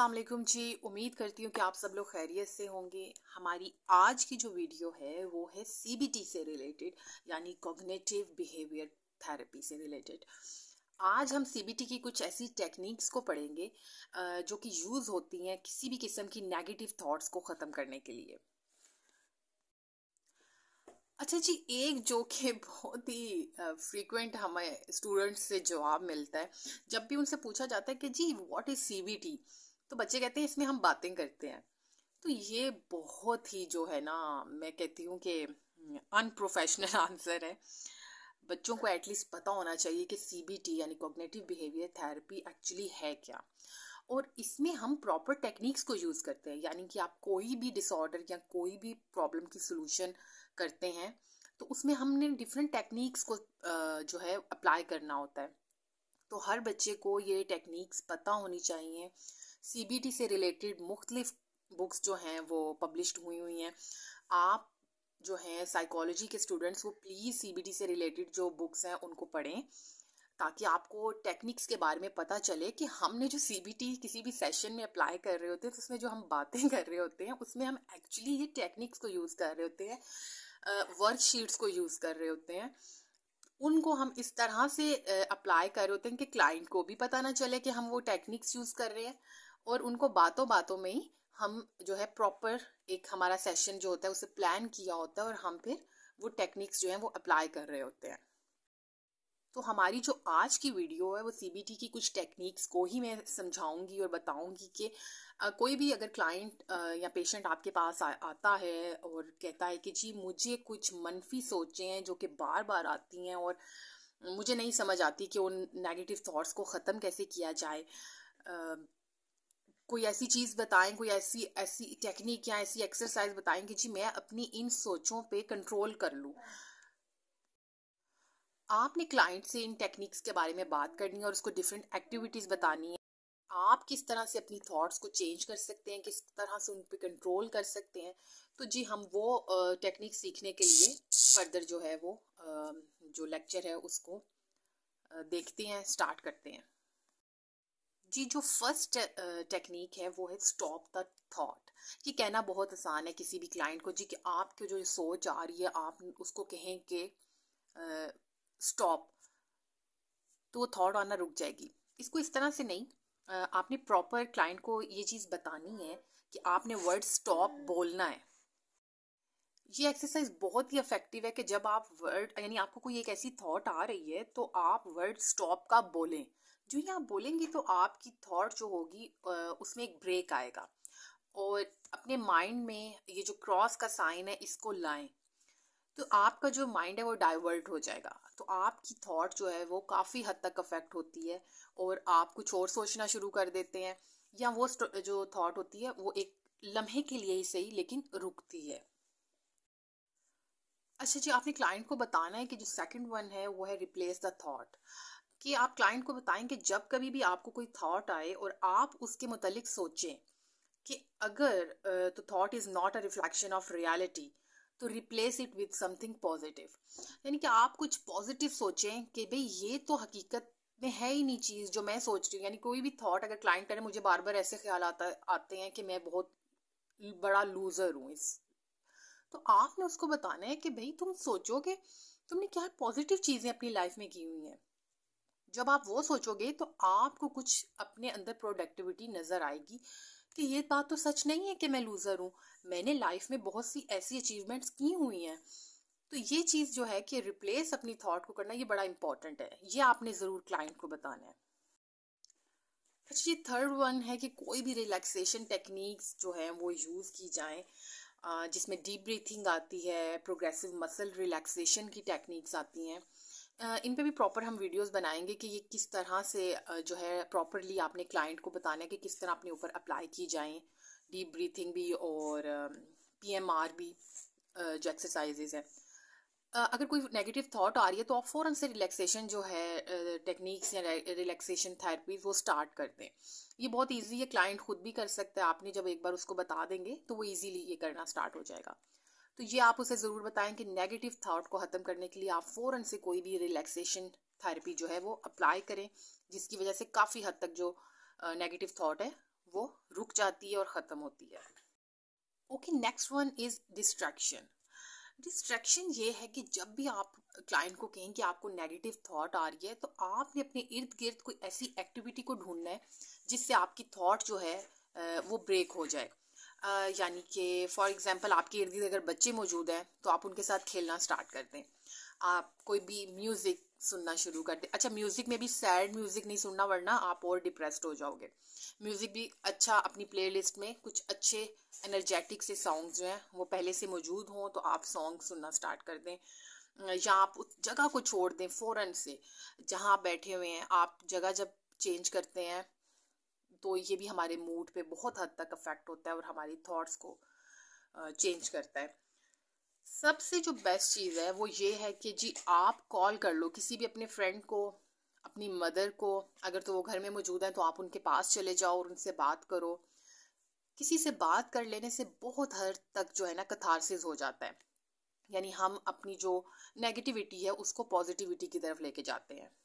असलम जी उम्मीद करती हूँ कि आप सब लोग खैरियत से होंगे हमारी आज की जो वीडियो है वो है टी से रिलेटेड यानी कोगनेटिव बिहेवियर थेरेपी से रिलेटेड आज हम टी की कुछ ऐसी टेक्निक्स को पढ़ेंगे जो कि यूज़ होती हैं किसी भी किस्म की नेगेटिव थॉट्स को ख़त्म करने के लिए अच्छा जी एक जो कि बहुत ही फ्रीक्वेंट हमें स्टूडेंट्स से जवाब मिलता है जब भी उनसे पूछा जाता है कि जी व्हाट इज़ सीबीटी तो बच्चे कहते हैं इसमें हम बातें करते हैं तो ये बहुत ही जो है ना मैं कहती हूँ कि अनप्रोफेशनल हम्म, आंसर है बच्चों को एटलीस्ट पता होना चाहिए कि सीबीटी यानी कॉग्नेटिव बिहेवियर थेरेपी एक्चुअली है क्या और इसमें हम प्रॉपर टेक्निक्स को यूज़ करते हैं यानी कि आप कोई भी डिसऑर्डर या कोई भी प्रॉब्लम की सोल्यूशन करते हैं तो उसमें हमने डिफरेंट टेक्निक्स को जो है अप्लाई करना होता है तो हर बच्चे को ये टेक्निक्स पता होनी चाहिए सीबीटी से रिलेटेड मुख्तलिफ बुक्स जो हैं वो पब्लिश हुई हुई हैं आप जो हैं साइकोलॉजी के स्टूडेंट्स वो प्लीज़ सीबीटी से रिलेटेड जो बुक्स हैं उनको पढ़ें ताकि आपको टेक्निक्स के बारे में पता चले कि हमने जो सीबीटी किसी भी सेशन में अप्लाई कर रहे होते हैं तो उसमें जो हम बातें कर रहे होते हैं उसमें हम एक्चुअली ये टेक्निक्स को यूज़ कर रहे होते हैं वर्कशीट्स को यूज़ कर रहे होते हैं उनको हम इस तरह से अप्लाई कर रहे होते हैं कि क्लाइंट को भी पता ना चले कि हम वो टेक्निक्स यूज़ कर रहे हैं और उनको बातों बातों में ही हम जो है प्रॉपर एक हमारा सेशन जो होता है उसे प्लान किया होता है और हम फिर वो टेक्निक्स जो है वो अप्लाई कर रहे होते हैं तो हमारी जो आज की वीडियो है वो सीबीटी की कुछ टेक्निक्स को ही मैं समझाऊंगी और बताऊंगी कि कोई भी अगर क्लाइंट या पेशेंट आपके पास आ, आता है और कहता है कि जी मुझे कुछ मनफी सोचें हैं जो कि बार बार आती हैं और मुझे नहीं समझ आती कि उन नेगेटिव थॉट्स को ख़त्म कैसे किया जाए कोई ऐसी चीज़ बताएं कोई ऐसी ऐसी टेक्निक या ऐसी एक्सरसाइज बताएं कि जी मैं अपनी इन सोचों पे कंट्रोल कर लूँ आपने क्लाइंट से इन टेक्निक्स के बारे में बात करनी है और उसको डिफरेंट एक्टिविटीज़ बतानी है आप किस तरह से अपनी थॉट्स को चेंज कर सकते हैं किस तरह से उन पर कंट्रोल कर सकते हैं तो जी हम वो टेक्निक सीखने के लिए फर्दर जो है वो जो लेक्चर है उसको देखते हैं स्टार्ट करते हैं जी जो फर्स्ट टेक्निक है वो है स्टॉप द थॉट ये कहना बहुत आसान है किसी भी क्लाइंट को जी कि आपकी जो सोच आ रही है आप उसको कहें कि स्टॉप तो वो थॉट आना रुक जाएगी इसको इस तरह से नहीं आपने प्रॉपर क्लाइंट को ये चीज़ बतानी है कि आपने वर्ड स्टॉप बोलना है ये एक्सरसाइज बहुत ही इफेक्टिव है कि जब आप वर्ड यानी आपको कोई एक ऐसी थॉट आ रही है तो आप वर्ड स्टॉप का बोलें जो ही आप बोलेंगे तो आपकी थॉट जो होगी उसमें एक ब्रेक आएगा और अपने माइंड में ये जो क्रॉस का साइन है इसको लाएं तो आपका जो माइंड है वो डाइवर्ट हो जाएगा तो आपकी थॉट जो है वो काफ़ी हद तक अफेक्ट होती है और आप कुछ और सोचना शुरू कर देते हैं या वो जो थॉट होती है वो एक लम्हे के लिए ही सही लेकिन रुकती है अच्छा जी आपने क्लाइंट को बताना है कि जो सेकंड वन है वो है रिप्लेस द थॉट कि आप क्लाइंट को बताएं कि जब कभी भी आपको कोई थॉट आए और आप उसके मतलब सोचें कि अगर तो thought is not a reflection of reality तो replace it with something positive यानी कि आप कुछ पॉजिटिव सोचें कि भाई ये तो हकीकत में है ही नहीं चीज़ जो मैं सोच रही हूँ यानी कोई भी थॉट अगर क्लाइंट करें मुझे बार बार ऐसे ख्याल आता आते हैं कि मैं बहुत बड़ा लूज़र हूँ इस तो आपने उसको बताना है कि भाई तुम सोचो कि तुमने क्या पॉजिटिव चीज़ें अपनी लाइफ में की हुई हैं जब आप वो सोचोगे तो आपको कुछ अपने अंदर प्रोडक्टिविटी नज़र आएगी कि ये बात तो सच नहीं है कि मैं लूज़र हूँ मैंने लाइफ में बहुत सी ऐसी अचीवमेंट्स की हुई हैं तो ये चीज़ जो है कि रिप्लेस अपनी थॉट को करना ये बड़ा इंपॉर्टेंट है ये आपने ज़रूर क्लाइंट को बताना है अच्छा ये थर्ड वन है कि कोई भी रिलैक्सेशन टेक्निक्स जो है वो यूज़ की जाए जिसमें डीप ब्रीथिंग आती है प्रोग्रेसिव मसल रिलैक्सेशन की टेक्निक्स आती हैं इन पे भी प्रॉपर हम वीडियोस बनाएंगे कि ये किस तरह से जो है प्रॉपरली आपने क्लाइंट को बताना है कि किस तरह अपने ऊपर अप्लाई की जाए डीप ब्रीथिंग भी और पीएमआर भी जो एक्सरसाइजेज है अगर कोई नेगेटिव थॉट आ रही है तो आप फ़ौरन से रिलैक्सेशन जो है टेक्निक्स या रिलैक्सेशन थेरेपी वो स्टार्ट कर दें ये बहुत इजी है क्लाइंट खुद भी कर सकता है आपने जब एक बार उसको बता देंगे तो वो इजीली ये करना स्टार्ट हो जाएगा तो ये आप उसे ज़रूर बताएं कि नेगेटिव थाट को ख़त्म करने के लिए आप फ़ौरन से कोई भी रिलैक्सेशन थेरेपी जो है वो अप्लाई करें जिसकी वजह से काफ़ी हद तक जो नेगेटिव थाट है वो रुक जाती है और ख़त्म होती है okay next one is distraction distraction ये है कि जब भी आप क्लाइंट को कहें कि आपको नेगेटिव थॉट आ रही है तो आपने अपने इर्द गिर्द कोई ऐसी एक्टिविटी को ढूंढना है जिससे आपकी थॉट जो है वो ब्रेक हो जाए यानी कि फॉर एग्ज़ाम्पल आपके इर्द गिर्द अगर बच्चे मौजूद हैं तो आप उनके साथ खेलना स्टार्ट कर दें आप कोई भी म्यूज़िक सुनना शुरू कर दें अच्छा म्यूज़िक में भी सैड म्यूज़िक नहीं सुनना वरना आप और डिप्रेस्ड हो जाओगे म्यूज़िक भी अच्छा अपनी प्लेलिस्ट में कुछ अच्छे एनर्जेटिक से सॉन्ग जो हैं वो पहले से मौजूद हों तो आप सॉन्ग सुनना स्टार्ट कर दें या आप उस जगह को छोड़ दें फ़ौरन से जहाँ आप बैठे हुए हैं आप जगह जब चेंज करते हैं तो ये भी हमारे मूड पे बहुत हद तक अफेक्ट होता है और हमारी थॉट्स को चेंज करता है सबसे जो बेस्ट चीज़ है वो ये है कि जी आप कॉल कर लो किसी भी अपने फ्रेंड को अपनी मदर को अगर तो वो घर में मौजूद है तो आप उनके पास चले जाओ और उनसे बात करो किसी से बात कर लेने से बहुत हद तक जो है ना कथारसिस हो जाता है यानी हम अपनी जो नेगेटिविटी है उसको पॉजिटिविटी की तरफ लेके जाते हैं